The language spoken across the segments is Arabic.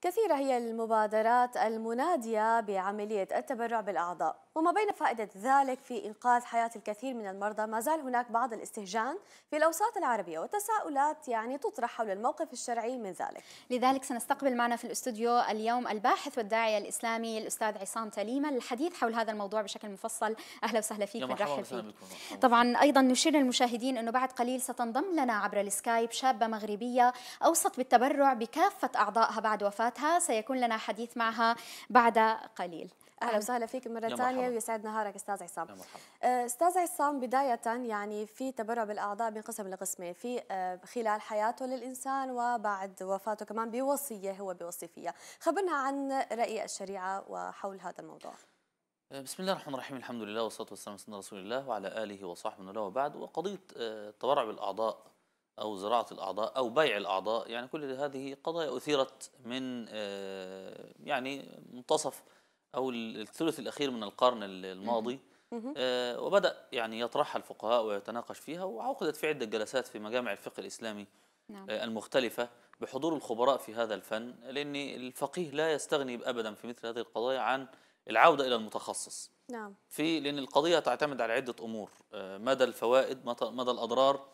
كثيرة هي المبادرات المنادية بعملية التبرع بالأعضاء وما بين فائدة ذلك في إنقاذ حياة الكثير من المرضى ما زال هناك بعض الاستهجان في الأوساط العربية وتساؤلات يعني تطرح حول الموقف الشرعي من ذلك لذلك سنستقبل معنا في الاستوديو اليوم الباحث والداعية الإسلامي الأستاذ عصام تليمة للحديث حول هذا الموضوع بشكل مفصل أهلا وسهلا فيك بنرحب فيك طبعا أيضا نشير للمشاهدين أنه بعد قليل ستنضم لنا عبر السكايب شابة مغربية أوصت بالتبرع بكافة أعضائها بعد وفاتها سيكون لنا حديث معها بعد قليل اهلا وسهلا فيك مره ثانيه ويسعد نهارك استاذ عصام آه، استاذ عصام بدايه يعني في تبرع بالاعضاء بينقسم لقسمين في آه، خلال حياته للانسان وبعد وفاته كمان بوصيه هو بيوصي فيها خبرنا عن راي الشريعه وحول هذا الموضوع آه، بسم الله الرحمن الرحيم الحمد لله والصلاه والسلام على رسول الله وعلى اله وصحبه ومن وبعد وقضيه التبرع بالاعضاء او زراعه الاعضاء او بيع الاعضاء يعني كل هذه قضايا اثيرت من يعني منتصف أو الثلث الأخير من القرن الماضي آه، وبدأ يعني يطرحها الفقهاء ويتناقش فيها وعقدت في عدة جلسات في مجامع الفقه الإسلامي نعم. آه، المختلفة بحضور الخبراء في هذا الفن لأن الفقيه لا يستغني أبدا في مثل هذه القضايا عن العودة إلى المتخصص نعم. في لأن القضية تعتمد على عدة أمور آه، مدى الفوائد مدى الأضرار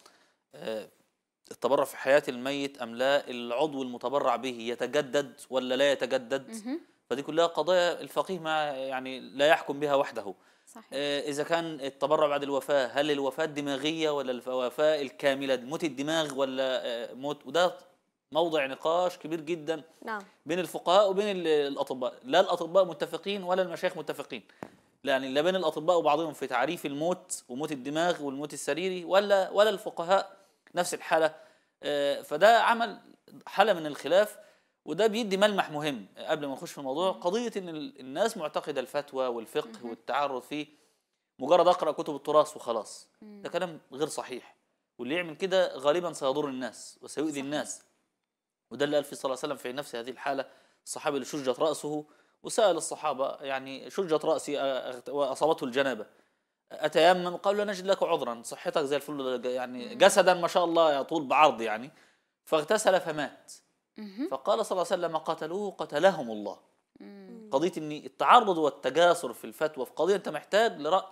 التبرع في حياة الميت أم لا العضو المتبرع به يتجدد ولا لا يتجدد فدي كلها قضايا الفقيه ما يعني لا يحكم بها وحده صحيح. آه، اذا كان التبرع بعد الوفاه هل الوفاه الدماغيه ولا الوفاه الكامله موت الدماغ ولا آه، موت وده موضع نقاش كبير جدا نعم. بين الفقهاء وبين الاطباء لا الاطباء متفقين ولا المشايخ متفقين يعني لا بين الاطباء وبعضهم في تعريف الموت وموت الدماغ والموت السريري ولا ولا الفقهاء نفس الحاله آه، فده عمل حاله من الخلاف وده بيدي ملمح مهم قبل ما نخش في الموضوع قضيه ان الناس معتقده الفتوى والفقه والتعرض فيه مجرد اقرا كتب التراث وخلاص ده كلام غير صحيح واللي يعمل كده غالبا سيضر الناس وسيؤذي الناس وده اللي قال فيه صلى الله عليه وسلم في نفس هذه الحاله الصحابي اللي شجت راسه وسال الصحابه يعني شجت راسي واصابته الجنابه اتيمم قالوا لا نجد لك عذرا صحتك زي الفل يعني جسدا ما شاء الله يطول بعرض يعني فاغتسل فمات فقال صلى الله عليه وسلم قتلوه قتلهم الله قضية أن التعرض والتجاسر في الفتوى في قضية أنت محتاج لرأي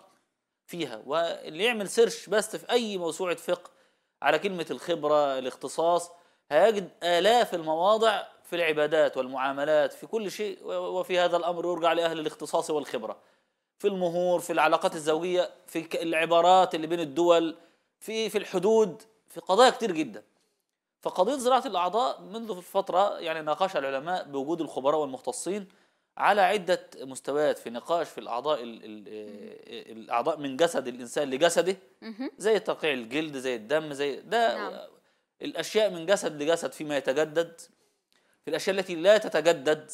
فيها واللي يعمل سيرش بس في أي موسوعة فقه على كلمة الخبرة الاختصاص هيجد آلاف المواضع في العبادات والمعاملات في كل شيء وفي هذا الأمر يرجع لأهل الاختصاص والخبرة في المهور في العلاقات الزوجية في العبارات اللي بين الدول في في الحدود في قضايا كتير جدا فقضية زراعة الأعضاء منذ فترة يعني ناقشها العلماء بوجود الخبراء والمختصين على عدة مستويات في نقاش في الأعضاء الـ الـ آه، الأعضاء من جسد الإنسان لجسده زي تقيع الجلد زي الدم زي ده نعم. الأشياء من جسد لجسد فيما يتجدد في الأشياء التي لا تتجدد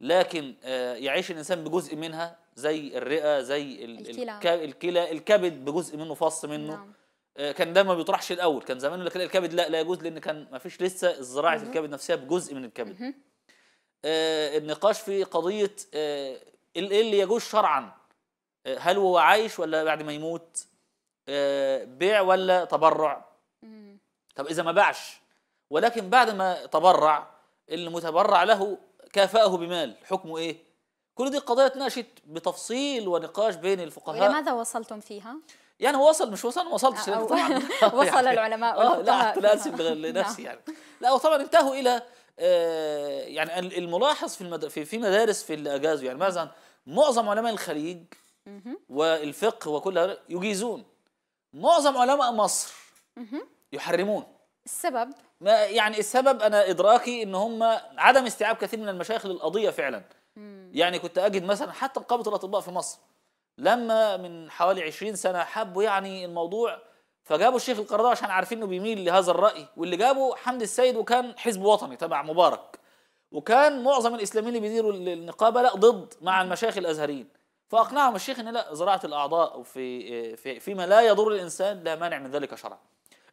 لكن آه، يعيش الإنسان بجزء منها زي الرئة زي الكلى الكلى الكبد بجزء منه فص منه نعم. آه، كان ده ما بيطرحش الاول كان زمان يقول الكبد لا لا يجوز لان كان ما فيش لسه زراعه الكبد نفسها بجزء من الكبد آه، النقاش في قضيه آه، ايه اللي يجوز شرعا هل هو عايش ولا بعد ما يموت بيع ولا تبرع طب اذا ما باعش ولكن بعد ما تبرع المتبرع له كافأه بمال حكمه ايه كل دي قضايا اتناقشت بتفصيل ونقاش بين الفقهاء إلى ماذا وصلتم فيها يعني هو وصل مش وصل ما وصلتش طبعا يعني وصل يعني العلماء آه، لا لازم لنفسي يعني لا وطبعا انتهوا الى آه، يعني الملاحظ في المد... في, مدارس في الاجازو يعني مثلا معظم علماء الخليج والفقه وكل يجيزون معظم علماء مصر يحرمون السبب ما يعني السبب انا ادراكي ان هم عدم استيعاب كثير من المشايخ للقضيه فعلا يعني كنت اجد مثلا حتى نقابه الاطباء في مصر لما من حوالي 20 سنه حبوا يعني الموضوع فجابوا الشيخ القرضاوي عشان عارفين انه بيميل لهذا الراي واللي جابه حمد السيد وكان حزب وطني تبع مبارك وكان معظم الاسلاميين اللي بيديروا النقابه لا ضد مع المشايخ الازهريين فاقنعهم الشيخ ان لا زراعه الاعضاء في, في فيما لا يضر الانسان لا مانع من ذلك شرعا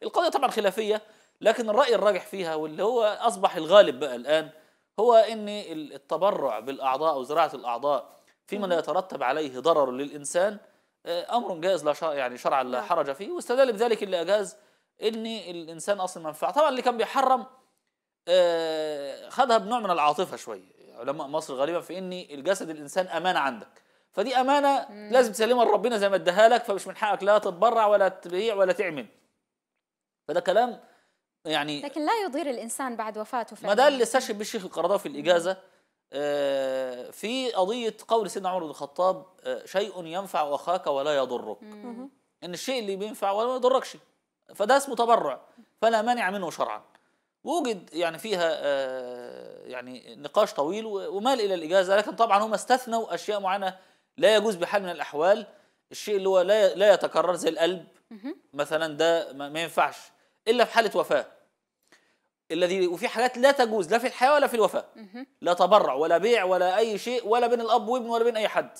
القضيه طبعا خلافيه لكن الراي الراجح فيها واللي هو اصبح الغالب بقى الان هو ان التبرع بالاعضاء وزراعه الاعضاء فيما لا يترتب عليه ضرر للإنسان آه، أمر جائز لا شرع يعني شرعا لا نعم. حرج فيه واستدل بذلك اللي أجاز إن الإنسان أصل منفعة طبعا اللي كان بيحرم آه، خدها بنوع من العاطفة شوية علماء مصر غالبا في إن الجسد الإنسان أمانة عندك فدي أمانة مم. لازم تسلمها لربنا زي ما اداها لك فمش من حقك لا تتبرع ولا تبيع ولا تعمل فده كلام يعني لكن لا يضير الانسان بعد وفاته فعلا ما ده اللي استشهد به الشيخ القرضاوي في الاجازه آه، في قضية قول سيدنا عمر بن الخطاب آه، شيء ينفع أخاك ولا يضرك إن الشيء اللي بينفع ولا يضركش فده اسمه تبرع فلا مانع منه شرعا وجد يعني فيها آه، يعني نقاش طويل ومال إلى الإجازة لكن طبعا هم استثنوا أشياء معينة لا يجوز بحال من الأحوال الشيء اللي هو لا لا يتكرر زي القلب مثلا ده ما ينفعش إلا في حالة وفاة الذي وفي حاجات لا تجوز لا في الحياه ولا في الوفاه لا تبرع ولا بيع ولا اي شيء ولا بين الاب وابن ولا بين اي حد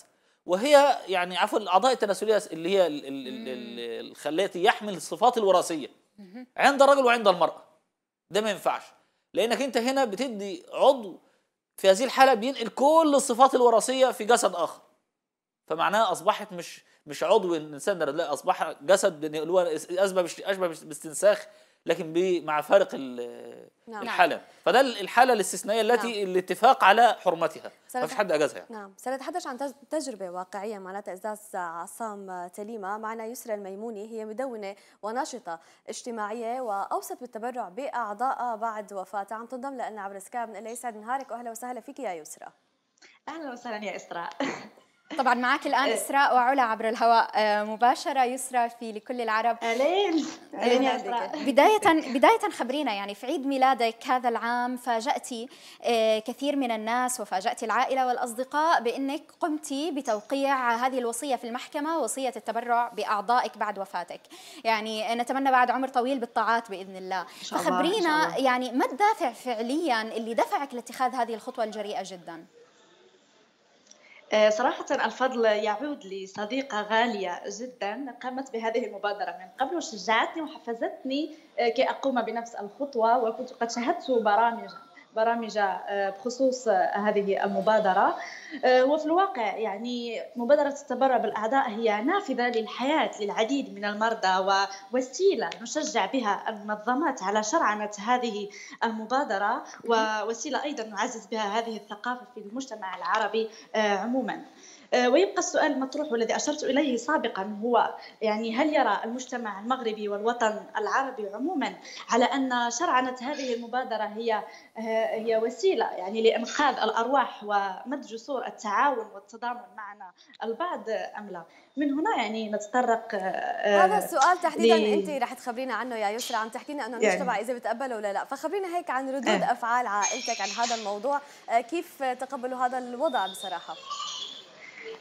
وهي يعني عفوا الاعضاء التناسليه اللي هي التي يحمل الصفات الوراثيه عند الرجل وعند المراه ده ما ينفعش لانك انت هنا بتدي عضو في هذه الحاله بينقل كل الصفات الوراثيه في جسد اخر فمعناها اصبحت مش مش عضو الانسان لا اصبح جسد بنقلوها اشبه باستنساخ لكن مع فارق نعم. الحالة فده الحالة الاستثنائية التي نعم. الاتفاق على حرمتها ما فيش حد أجازها يعني. نعم سنتحدث عن تجربة واقعية معناتها أستاذ عصام تليمة معنا يسرى الميموني هي مدونة وناشطة اجتماعية وأوصت بالتبرع بأعضائها بعد وفاتها عم تنضم لنا عبر سكاب من يسعد نهارك وأهلا وسهلا فيك يا يسرى أهلا وسهلا يا إسراء طبعا معك الان إيه. اسراء وعلا عبر الهواء آه، مباشره يسرى في لكل العرب الين آه، بدايه بدايه خبرينا يعني في عيد ميلادك هذا العام فاجاتي آه، كثير من الناس وفاجاتي العائله والاصدقاء بانك قمتي بتوقيع هذه الوصيه في المحكمه وصيه التبرع باعضائك بعد وفاتك يعني نتمنى بعد عمر طويل بالطاعات باذن الله فخبرينا يعني ما الدافع فعليا اللي دفعك لاتخاذ هذه الخطوه الجريئه جدا آه، صراحة الفضل يعود لصديقة غالية جدا قامت بهذه المبادرة من قبل وشجعتني وحفزتني آه، كي أقوم بنفس الخطوة وكنت قد شاهدت برامج برامج آه، بخصوص آه، هذه المبادرة آه، وفي الواقع يعني مبادرة التبرع بالأعضاء هي نافذة للحياة للعديد من المرضى ووسيلة نشجع بها المنظمات على شرعنة هذه المبادرة ووسيلة أيضا نعزز بها هذه الثقافة في المجتمع العربي عموما آه، ويبقى السؤال المطروح والذي اشرت اليه سابقا هو يعني هل يرى المجتمع المغربي والوطن العربي عموما على ان شرعنه هذه المبادره هي آه، هي وسيله يعني لانقاذ الارواح ومد جسور التعاون والتضامن معنا البعض ام لا؟ من هنا يعني نتطرق آه، هذا السؤال تحديدا انت رح تخبرينا عنه يا يسرا عم تحكي لنا انه يعني. المجتمع يعني... اذا بتقبله ولا لا، فخبرينا هيك عن ردود افعال عائلتك عن هذا الموضوع، كيف تقبلوا هذا الوضع بصراحه؟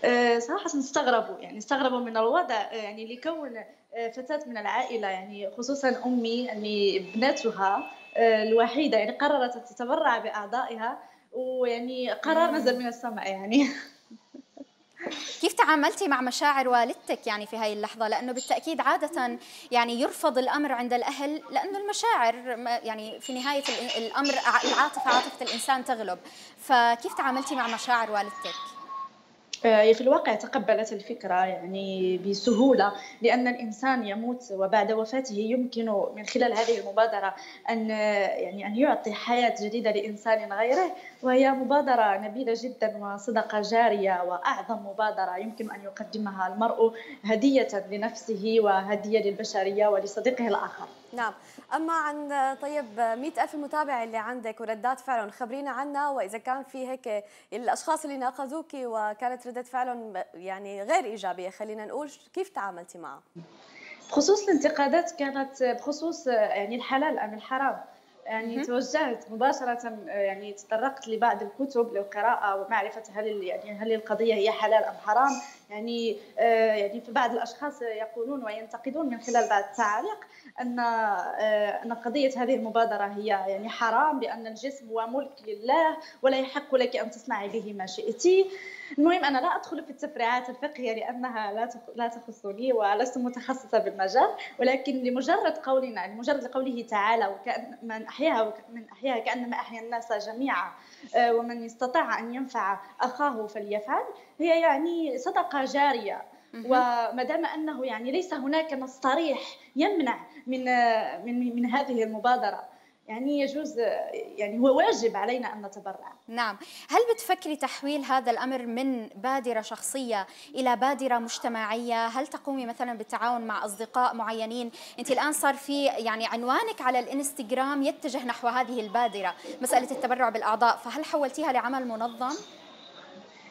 آه، صراحه استغربوا يعني استغربوا من الوضع آه، يعني لكون آه، فتاه من العائله يعني خصوصا امي يعني بناتها الوحيده يعني قررت تتبرع باعضائها ويعني قرار نعم. نزل من السماء يعني كيف تعاملتي مع مشاعر والدتك يعني في هاي اللحظة لأنه بالتأكيد عادة يعني يرفض الأمر عند الأهل لأنه المشاعر يعني في نهاية الأمر العاطفة عاطفة الإنسان تغلب فكيف تعاملتي مع مشاعر والدتك؟ آه، في الواقع تقبلت الفكرة يعني بسهولة لأن الإنسان يموت وبعد وفاته يمكن من خلال هذه المبادرة أن آه، يعني أن يعطي حياة جديدة لإنسان غيره وهي مبادرة نبيلة جدا وصدقة جارية وأعظم مبادرة يمكن أن يقدمها المرء هدية لنفسه وهدية للبشرية ولصديقه الآخر نعم أما عن طيب 100 ألف متابع اللي عندك وردات فعلهم خبرينا عنها وإذا كان في هيك الأشخاص اللي ناقذوك وكانت ردة فعلهم يعني غير إيجابية خلينا نقول كيف تعاملتي معها؟ بخصوص الانتقادات كانت بخصوص يعني الحلال أم الحرام يعني توجهت مباشرة يعني تطرقت لبعض الكتب للقراءة ومعرفة هل يعني هل القضية هي حلال أم حرام يعني آه، يعني بعض الاشخاص يقولون وينتقدون من خلال بعض التعاليق ان آه، ان قضيه هذه المبادره هي يعني حرام بان الجسم هو ملك لله ولا يحق لك ان تصنعي به ما شئتي المهم انا لا ادخل في التفريعات الفقهيه لانها لا لا تخصني ولست متخصصه بالمجال ولكن لمجرد قولنا لمجرد يعني قوله تعالى وكان من احياها من احياها كانما احيا الناس جميعا آه، ومن استطاع ان ينفع اخاه فليفعل هي يعني صدقه جاريه وما دام انه يعني ليس هناك نص صريح يمنع من آه، من من هذه المبادره يعني يجوز يعني هو واجب علينا ان نتبرع. نعم، هل بتفكري تحويل هذا الامر من بادره شخصيه الى بادره مجتمعيه؟ هل تقومي مثلا بالتعاون مع اصدقاء معينين؟ انت الان صار في يعني عنوانك على الانستغرام يتجه نحو هذه البادره، مساله التبرع بالاعضاء، فهل حولتيها لعمل منظم؟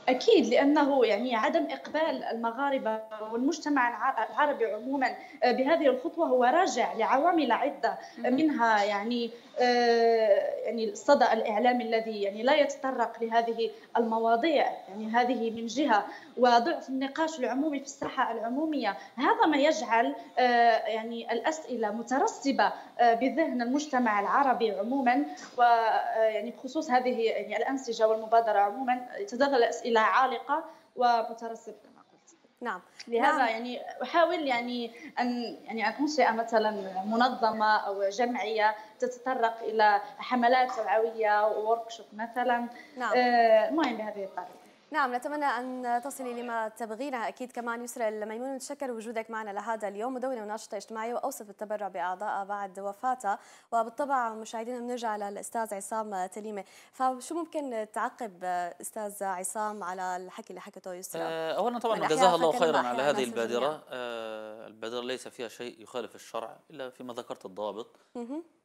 اكيد لانه يعني عدم اقبال المغاربه والمجتمع العربي عموما آه، بهذه الخطوه هو راجع لعوامل عده منها يعني آه، يعني الصدى الاعلامي الذي يعني لا يتطرق لهذه المواضيع يعني هذه من جهه وضعف النقاش العمومي في الساحه العموميه هذا ما يجعل آه، يعني الاسئله مترسبه بذهن المجتمع العربي عموما ويعني بخصوص هذه يعني الانسجه والمبادره عموما تتداخل الاسئله لا عالقه ومترسب كما قلت نعم لهذا نعم. يعني احاول يعني ان يعني ان انشئ مثلا منظمه او جمعيه تتطرق الى حملات توعويه وورك مثلا نعم المهم آه، بهذه الطريقه نعم نتمنى أن تصلي لما تبغينه أكيد كمان يسرى الميمون نتشكر وجودك معنا لهذا اليوم مدونة وناشطة اجتماعية وأوصف التبرع بأعضائها بعد وفاتها وبالطبع مشاهدينا بنرجع للأستاذ عصام تليمة فشو ممكن تعقب أستاذ عصام على الحكي اللي حكته يسرى؟ أه، أولا طبعا جزاها الله خيرا على هذه البادرة آه البادرة ليس فيها شيء يخالف الشرع إلا فيما ذكرت الضابط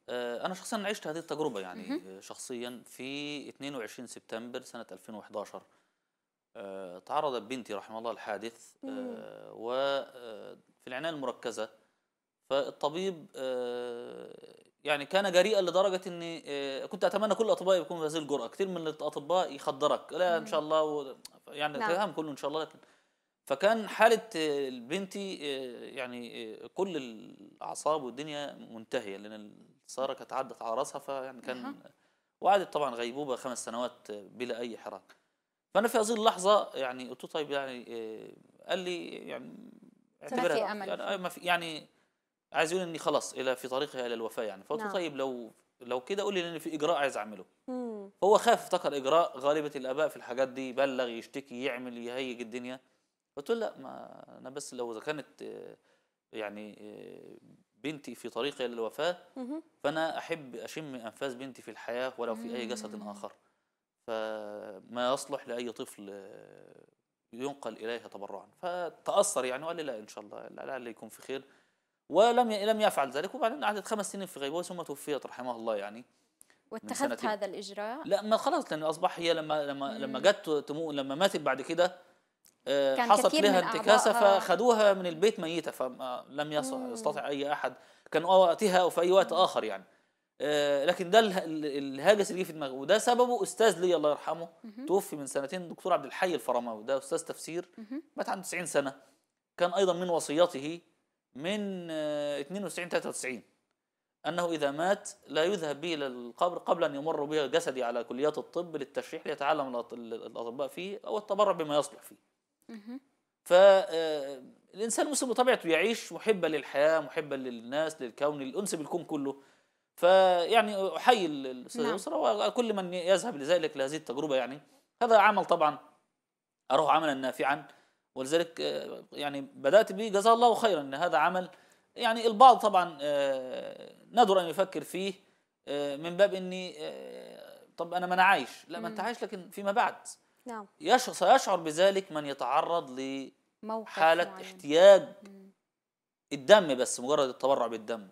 آه أنا شخصيا عشت هذه التجربة يعني شخصيا في 22 سبتمبر سنة 2011 آه، تعرضت بنتي رحمه الله الحادث آه، وفي آه، العنايه المركزه فالطبيب يعني كان جريئا لدرجه اني كنت اتمنى كل الاطباء يكونوا بهذه الجرأه كثير من الاطباء يخدرك لا ان شاء الله يعني نعم. كله ان شاء الله لكن فكان حاله بنتي يعني كل الاعصاب والدنيا منتهيه لان الساره كانت عدت على راسها فيعني كان وقعدت طبعا غيبوبه خمس سنوات بلا اي حراك فانا في هذه اللحظه يعني قلت له طيب يعني آه، قال لي يعني اعتبرها يعني, آه، ما في يعني عايز يقول اني خلاص الى في طريقها الى الوفاه يعني فقلت له نعم. طيب لو لو كده قول لي لان في اجراء عايز اعمله هو خاف افتكر اجراء غالبه الاباء في الحاجات دي يبلغ يشتكي يعمل يهيج الدنيا قلت له لا ما انا بس لو اذا كانت آه، يعني بنتي في طريقها الى الوفاه فانا احب اشم انفاس بنتي في الحياه ولو في اي جسد اخر فما يصلح لأي طفل ينقل إليها تبرعا فتأثر يعني وقال لي لا إن شاء الله لعل يكون في خير ولم لم يفعل ذلك وبعدين قعدت خمس سنين في غيبوبة ثم توفيت رحمه الله يعني واتخذت هذا الإجراء؟ لا ما خلاص لأن أصبح هي لما لما مم. لما جت تمو لما ماتت بعد كده آه، حصلت لها انتكاسة آه. فخدوها من البيت ميتة فلم يستطع أي أحد كان وقتها أو في أي وقت آخر يعني آه، لكن ده الهاجس اللي جه في دماغي وده سببه استاذ لي الله يرحمه توفي من سنتين الدكتور عبد الحي الفرماوي ده استاذ تفسير مات عنده 90 سنه كان ايضا من وصيته من 92 آه، 93 انه اذا مات لا يذهب به الى القبر قبل ان يمر به جسدي على كليات الطب للتشريح ليتعلم الاطباء فيه او التبرع بما يصلح فيه. فالانسان آه، المسلم بطبيعته يعيش محبا للحياه، محبا للناس، للكون، للانس بالكون كله. فيعني احيي الاستاذ نعم. يسرى وكل من يذهب لذلك لهذه التجربه يعني هذا عمل طبعا اراه عملا نافعا ولذلك آه، يعني بدات به جزاه الله خيرا ان هذا عمل يعني البعض طبعا آه، نادر ان يفكر فيه آه، من باب اني طب انا ما انا عايش لا ما انت عايش لكن فيما بعد نعم سيشعر بذلك من يتعرض ل حاله احتياج الدم بس مجرد التبرع بالدم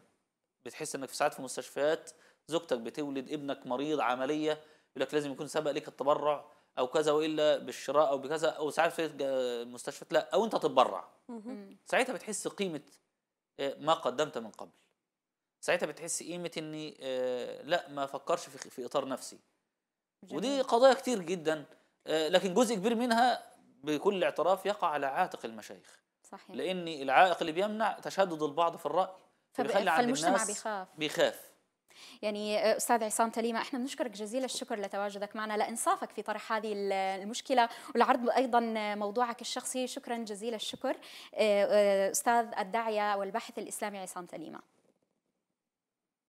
بتحس انك في ساعات في مستشفيات زوجتك بتولد ابنك مريض عمليه يقول لك لازم يكون سبق لك التبرع او كذا والا بالشراء او بكذا او ساعات في المستشفيات لا او انت تتبرع ساعتها بتحس قيمه آه، ما قدمت من قبل ساعتها بتحس قيمه اني آه، لا ما فكرش في في اطار نفسي جميل. ودي قضايا كتير جدا آه، لكن جزء كبير منها بكل اعتراف يقع على عاتق المشايخ صحيح لان العائق اللي بيمنع تشدد البعض في الراي فبيخلي عند بيخاف بيخاف يعني آه، استاذ عصام تليمه احنا بنشكرك جزيل الشكر لتواجدك معنا لانصافك في طرح هذه المشكله ولعرض ايضا موضوعك الشخصي شكرا جزيل الشكر آه، آه، استاذ الداعيه والباحث الاسلامي عصام تليمه